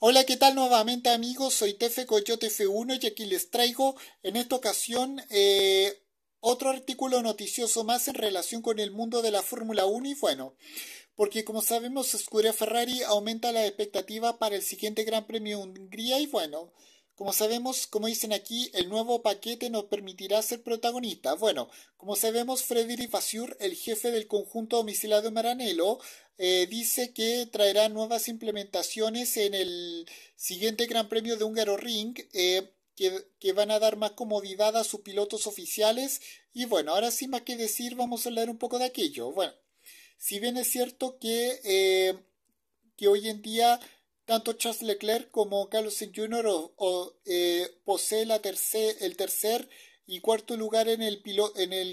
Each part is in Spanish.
Hola, ¿qué tal nuevamente amigos? Soy Tefe Coyote F1 y aquí les traigo en esta ocasión eh, otro artículo noticioso más en relación con el mundo de la Fórmula 1 y bueno, porque como sabemos Scuderia Ferrari aumenta la expectativa para el siguiente Gran Premio de Hungría y bueno, como sabemos, como dicen aquí, el nuevo paquete nos permitirá ser protagonistas. Bueno, como sabemos, Frederick Basur, el jefe del conjunto domiciliado Maranello, eh, dice que traerá nuevas implementaciones en el siguiente Gran Premio de Húngaro Ring. Eh, que, van a dar más comodidad a sus pilotos oficiales. Y bueno, ahora sí más que decir, vamos a hablar un poco de aquello. Bueno, si bien es cierto que, eh, que hoy en día tanto Charles Leclerc como Carlos Sainz Jr. O, eh, posee la el tercer y cuarto lugar en el,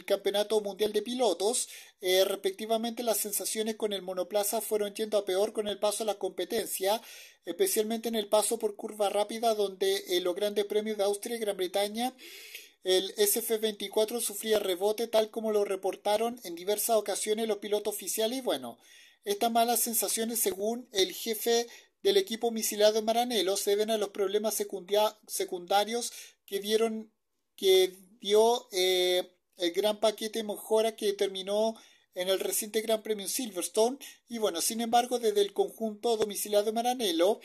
Campeonato Mundial de Pilotos. Eh, respectivamente, las sensaciones con el monoplaza fueron yendo a peor con el paso a la competencia, especialmente en el paso por curva rápida, donde eh, los grandes premios de Austria y Gran Bretaña. El SF24 sufría rebote, tal como lo reportaron en diversas ocasiones los pilotos oficiales. Y bueno, estas malas sensaciones, según el jefe del equipo misilado en Maranelo se ven a los problemas secundarios que dieron que dio eh, el gran paquete de mejora que terminó en el reciente Gran Premio Silverstone. Y bueno, sin embargo, desde el conjunto domiciliado de Maranello,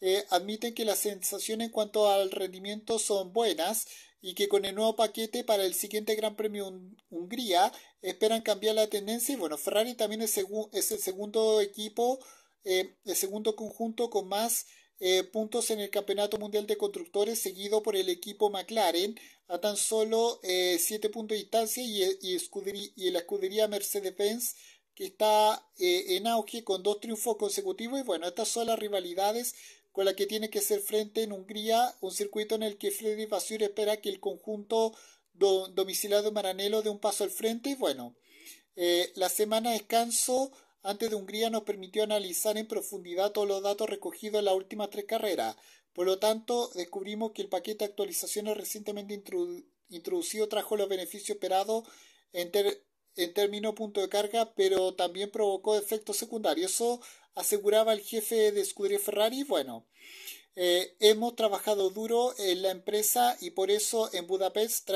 eh, admiten que las sensaciones en cuanto al rendimiento son buenas y que con el nuevo paquete para el siguiente Gran Premio Hungría esperan cambiar la tendencia. Y bueno, Ferrari también es, es el segundo equipo eh, el segundo conjunto con más eh, puntos en el Campeonato Mundial de Constructores, seguido por el equipo McLaren, a tan solo 7 eh, puntos de distancia, y, la escudería Mercedes-Benz, que está en auge con dos triunfos consecutivos. Y bueno, estas son las rivalidades con las que tiene que ser frente en Hungría, un circuito en el que Freddy Basur espera que el conjunto domiciliado Maranelo Maranello dé un paso al frente. Y bueno, la semana de descanso antes de Hungría nos permitió analizar en profundidad todos los datos recogidos en las últimas tres carreras. Por lo tanto, descubrimos que el paquete de actualizaciones recientemente introducido trajo los beneficios esperados en, términos punto de carga, pero también provocó efectos secundarios. Eso aseguraba el jefe de escudería Ferrari. Bueno, eh, hemos trabajado duro en la empresa y por eso en Budapest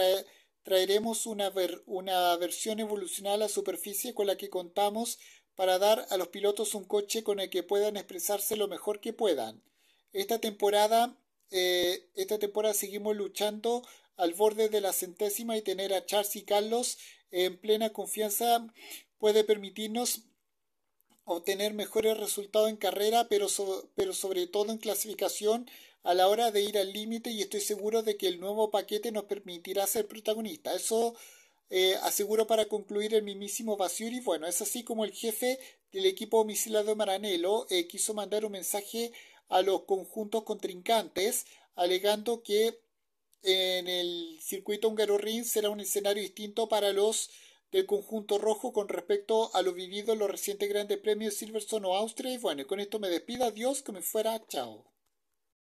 traeremos una, una versión evolucionada a la superficie con la que contamos para dar a los pilotos un coche con el que puedan expresarse lo mejor que puedan. Esta temporada, eh, esta temporada seguimos luchando al borde de la centésima y tener a Charles y Carlos en plena confianza puede permitirnos obtener mejores resultados en carrera, pero, pero sobre todo en clasificación a la hora de ir al límite y estoy seguro de que el nuevo paquete nos permitirá ser protagonistas. Eso eh, aseguro para concluir el mismísimo Basiuri, bueno, es así como el jefe del equipo misilado Maranello eh, quiso mandar un mensaje a los conjuntos contrincantes, alegando que en el circuito húngaro Rin será un escenario distinto para los del conjunto rojo con respecto a lo vivido en los recientes grandes premios Silverstone o Austria. Y bueno, con esto me despido, adiós, que me fuera, chao.